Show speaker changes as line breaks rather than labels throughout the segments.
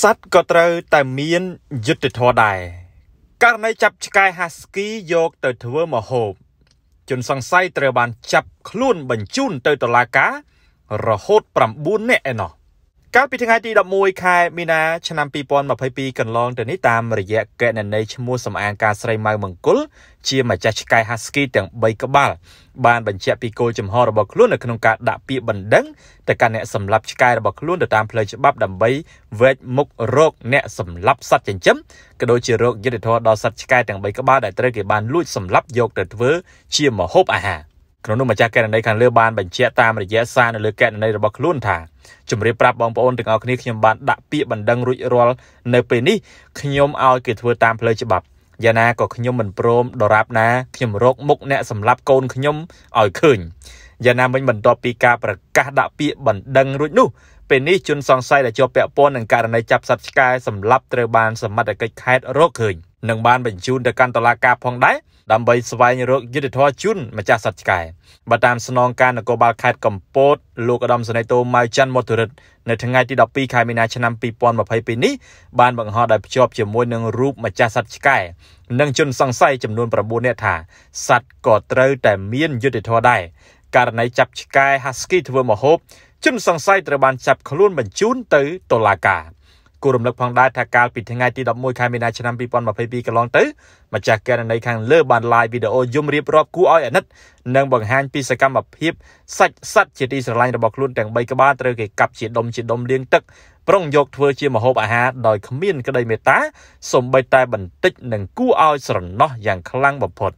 សត្វក៏ត្រូវតែមានយុទ្ធធរដែរករណីចាប់ឆ្កែហាស្គីយកទៅធ្វើមហូបជនសង្ស័យត្រូវបានចាប់ខ្លួនបញ្ជូនទៅតុលាការ រហូត9នាក់ឯណោះកាលពីថ្ងៃទី11ខែមីនាឆ្នាំ2022កន្លងទៅនេះតាមរយៈកណន័យឈ្មោះសម្អាងការស្រីម៉ៅមង្គល ជាម្ចាស់ឆ្កែ Husky ទាំង3ក្បាលបានបញ្ជាក់ពីគោលចំហរបស់ខ្លួននៅក្នុងការដាក់ពាក្យបណ្ដឹងទៅកាន់អ្នកសម្លាប់ឆ្កែរបស់ខ្លួនទៅតាមផ្លូវច្បាប់ដើម្បីវែកមុខរក អ្នកសម្លាប់សត្វចិញ្ចឹមក៏ដូចជារកយុត្តិធម៌ដល់សត្វឆ្កែទាំង3ក្បាលដែលត្រូវគេបានលួចសម្លាប់យកទៅធ្វើជាម្ហូបអាហារ។ក្នុងនោះម្ចាស់កេរណីខាងលើបានបញ្ជាក់តាមរយៈសារនៅលើកេរណីរបស់ខ្លួនថាជំរាបប្រាប់បងប្អូនទាំងអស់គ្នាខ្ញុំបានដាក់ពាក្យបណ្ដឹងរួចរាល់នៅពេលនេះខ្ញុំឲ្យគេធ្វើតាមផ្លូវច្បាប់យ៉ាងណាក៏ខ្ញុំមិនព្រមដរាបណាខ្ញុំរកមុខអ្នកសម្លាប់កូនខ្ញុំឲ្យឃើញយ៉ាងណាមិញបន្ទាប់ពីការប្រកាសដាក់ពាក្យបណ្ដឹងរួចនោះពេលនេះជនសង្ស័យដែលជាប់ពាក់ព័ន្ធនឹងករណីចាប់សត្វឆ្កែសម្លាប់ត្រូវបានសមត្ថកិច្ចខេត្តរកឃើញនិងបានបញ្ជូនទៅកាន់តុលាការផងដែរដើម្បីស្វែងរកយុត្តិធម៌ជូនម្ចាស់សត្វឆ្កែបើតាមស្នងការនគរបាលខេត្តកំពតលោកឧត្តមសេនីយ៍តូម៉ៅច័ន្ទមធុរិទ្ធនៅថ្ងៃទី12ខែមីនាឆ្នាំ2022នេះបានបង្ហោះដោយភ្ជាប់ជាមួយនឹងរូបម្ចាស់សត្វឆ្កែនិង ជនសង្ស័យចំនួន9នាក់ថា សត្វក៏ត្រូវតែមានយុត្តិធម៌ដែរករណីចាប់ឆ្កែ Husky ធ្វើមហូបជនសង្ស័យត្រូវបានចាប់ខ្លួនបញ្ជូនទៅតុលាការគូរំលឹកផងដែរថាកាលពីថ្ងៃទី11ខែមីនាឆ្នាំ2022កន្លងទៅម្ចាស់ករណីខាងលើបានឡាយវីដេអូយំរៀបរាប់គួរឲ្យអាណិតនិងបង្ហាញពីសកម្មភាពសាច់សัตว์ជាទីស្រឡាញ់របស់ខ្លួនទាំង3ក្បាលត្រូវគេកាប់ជាដុំជាដុំលាងទឹកប្រុងយកធ្វើជាម្ហូបអាហារដោយគ្មានក្តីមេត្តាសម្បីតែបន្តិចនឹងគួរឲ្យស្រណោះយ៉ាងខ្លាំងបំផុត។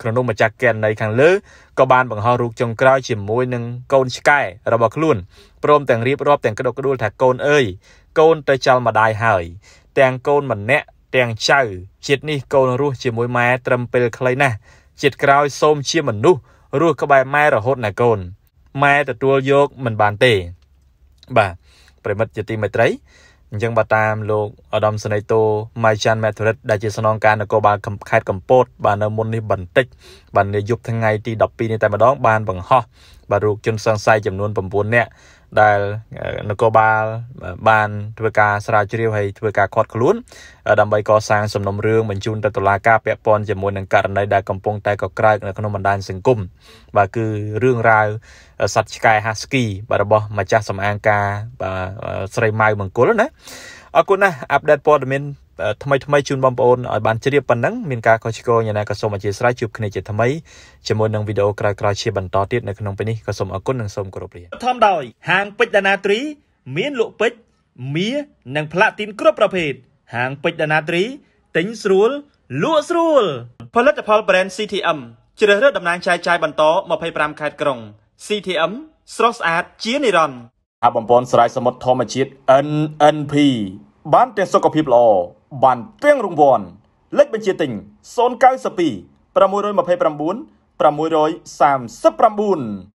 ក្រនុំម្ចាស់កេននៃខាងលើក៏បានបង្ហោះរូបចុងក្រោយជាមួយនឹងកូនឆ្កែរបស់ខ្លួនព្រមទាំងរៀបរាប់ទាំងក្តុកក្តួលថាកូនអើយកូនទៅចោលម្ដាយហើយទាំងកូនម្នាក់ទាំងចៅ ជាតិនេះកូនរស់ជាមួយម៉ែត្រឹមពេលខ្លីណាស់ជាតិក្រោយសូមជាមនុស្សរស់ក្បែរម៉ែរហូតណាកូនម៉ែទទួលយកមិនបានទេ បាទប្រិមិត្តជាទីមេត្រីអញ្ចឹងបើតាមលោកឧត្តមសេនីយ៍តូម៉ៃចាន់មេតរិតដែលជាស្នងការនគរបាលខេត្តកំពតបាទនៅមុននេះបន្តិចបាទនៅយប់ថ្ងៃទី12នេះតែម្ដងបានបង្ហោះបាទរូបជនសង្ស័យចំនួន9នាក់ដែលនគរបាលបានធ្វើការស្រាវជ្រាវហើយធ្វើការឃាត់ខ្លួន ដើម្បីកសាងសំណុំរឿងបញ្ជូនទៅតុលាការពាក់ព័ន្ធជាមួយនឹងករណីដែលកំពុងតែកក្រើកនៅក្នុងបណ្ដាញសង្គមបាទគឺរឿងរ៉ាវសត្វឆ្កែ Husky បាទរបស់ម្ចាស់សម្អាងការបាទស្រីម៉ៅមង្គលណាអរគុណណាស់អាប់ដេតព័ត៌មានថ្មីថ្មីជូនបងប្អូនឲ្យបានជ្រាបប៉ុណ្ណឹងមានការខុសឆ្គងយ៉ាងណាក៏សូមអធិស្ឋានជួបគ្នាជាថ្មីជាមួយនឹងវីដេអូក្រោយៗជាបន្តទៀតនៅក្នុងពេលនេះក៏សូមអរគុណនិងសូមគោរពលាធម្មដោយហាងពេជ្រដាណាត្រីមានលក់ពេជ្រមាសនិងផ្លាទីនគ្រប់ប្រភេទហាងពេជ្រដាណាត្រីទិញស្រួលលក់ស្រួលផលិតផល brand CTM ជ្រើសរើសតំណែងចាយចាយបន្ត25ខេត្តក្រុង CTM ស្រស់ស្អាតជានិរន្តរ៍អាបំពន់ស្រ័យសមុទ្រធម្មជាតិ NNP បានទាំងសុខភាពល្អបានពានរង្វាន់លេខបញ្ជាទិញ092 629 639